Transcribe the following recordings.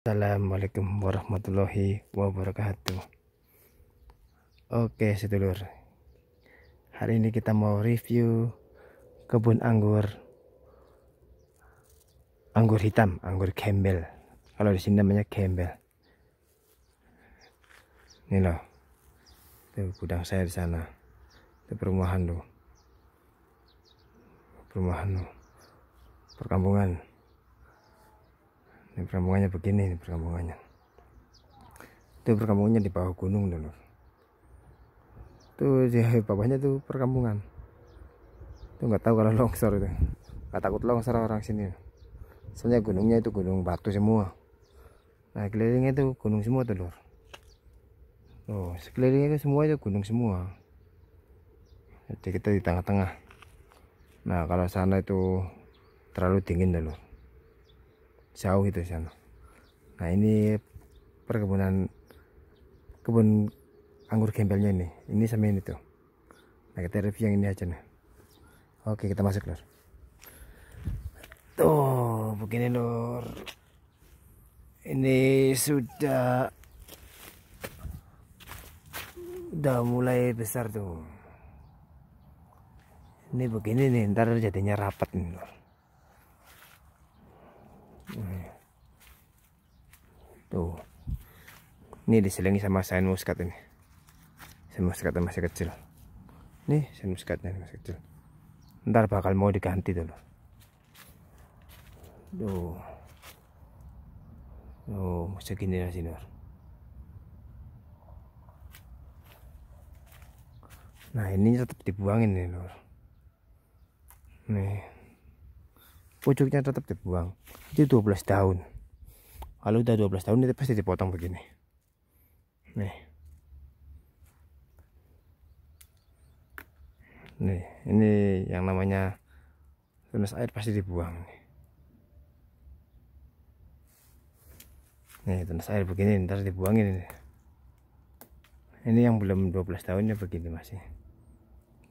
Assalamualaikum warahmatullahi wabarakatuh Oke sedulur Hari ini kita mau review Kebun anggur Anggur hitam Anggur kembel Kalau di sini namanya kembel Ini loh Itu gudang saya di sana Itu perumahan loh Perumahan loh Perkampungan ini perkampungannya begini ini perkampungannya itu perkampungannya di bawah gunung dulu tuh di bawahnya tuh perkampungan tuh nggak tahu kalau longsor itu nggak takut longsor orang sini soalnya gunungnya itu gunung batu semua nah kelilingnya itu gunung semua tuh oh, lor tuh sekelilingnya itu semua itu gunung semua jadi kita di tengah-tengah nah kalau sana itu terlalu dingin dulu jauh itu sana nah ini perkebunan kebun anggur gembelnya ini ini sama ini tuh nah kita review yang ini aja nih oke kita masuk lor tuh begini lor ini sudah udah mulai besar tuh ini begini nih ntar jadinya rapat nih lor tuh ini diselingi sama sain muskat ini sain muskat masih kecil nih sain muskatnya masih kecil ntar bakal mau diganti dulu tuh tuh segini lah sini nah ini tetap dibuangin nih nur, nih pucuknya tetap dibuang itu 12 daun kalau udah 12 tahun itu pasti dipotong begini nih nih ini yang namanya tunas air pasti dibuang nih nih tunas air begini ntar dibuang ini ini yang belum 12 tahunnya begini masih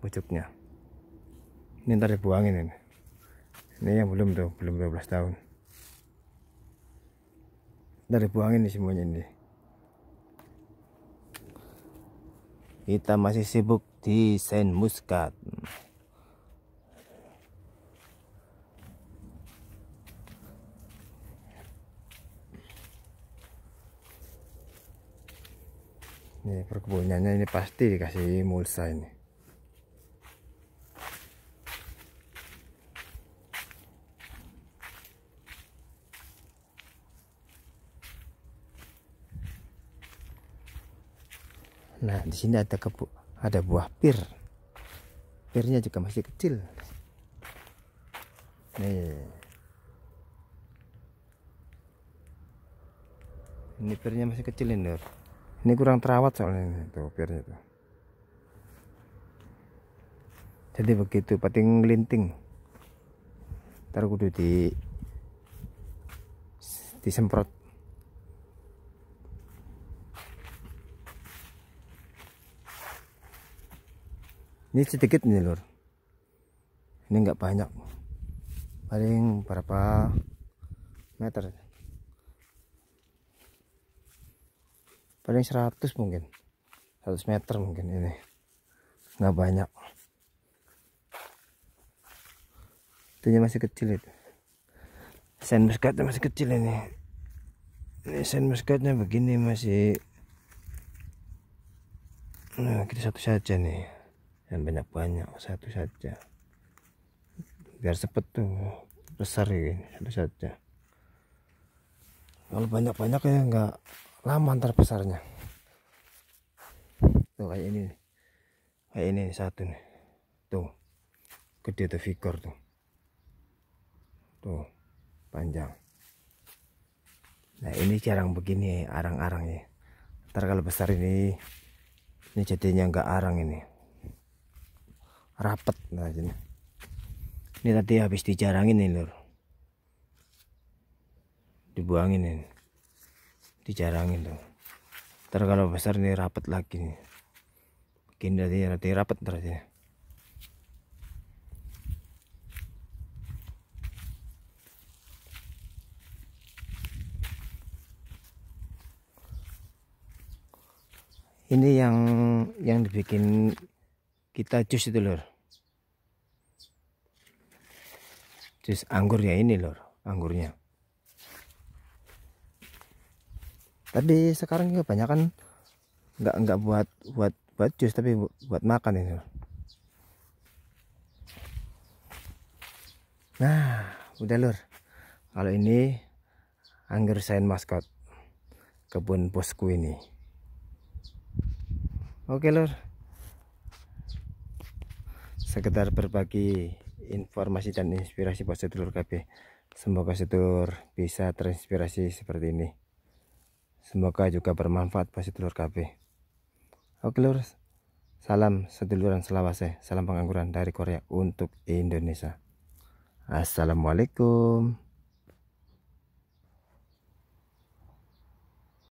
pucuknya ini ntar dibuang ini ini yang belum tuh belum 12 tahun dari buangin ini semuanya ini kita masih sibuk di Saint Muscat ini perkebunannya ini pasti dikasih mulsa ini Nah, di sini ada kebu ada buah pir. Pirnya juga masih kecil. Nih. Ini pirnya masih kecil ini, Ini kurang terawat soalnya ini, tuh pirnya tuh. Jadi begitu, pating linting. Ntar kudu di disemprot ini sedikit nih lur ini nggak banyak paling berapa meter paling 100 mungkin 100 meter mungkin ini nggak banyak itu masih kecil itu sen muskatnya masih kecil ini ini sen muskatnya begini masih nah kita satu saja nih dan banyak-banyak satu saja biar sepet tuh besar ya, ini satu saja kalau banyak-banyak ya nggak lama antar besarnya tuh kayak ini kayak ini satu nih tuh gede tuh figur tuh tuh panjang nah ini jarang begini arang-arang ya ntar kalau besar ini ini jadinya nggak arang ini rapet nah ini. ini tadi habis dijarangin ini lur dibuangin ini dijarangin tuh ntar kalau besar nih rapet lagi nih Begini tadi nanti rapet ntar ya ini yang yang dibikin kita jus itu lor jus anggurnya ini lor anggurnya Tadi sekarang kebanyakan nggak nggak buat buat buat jus tapi buat makan ini lor. nah udah lor kalau ini anggur sain maskot kebun bosku ini oke lor sekedar berbagi informasi dan inspirasi buat sedulur KB semoga sedulur bisa terinspirasi seperti ini semoga juga bermanfaat buat sedulur KB oke lur salam seduluran selawase salam pengangguran dari Korea untuk Indonesia Assalamualaikum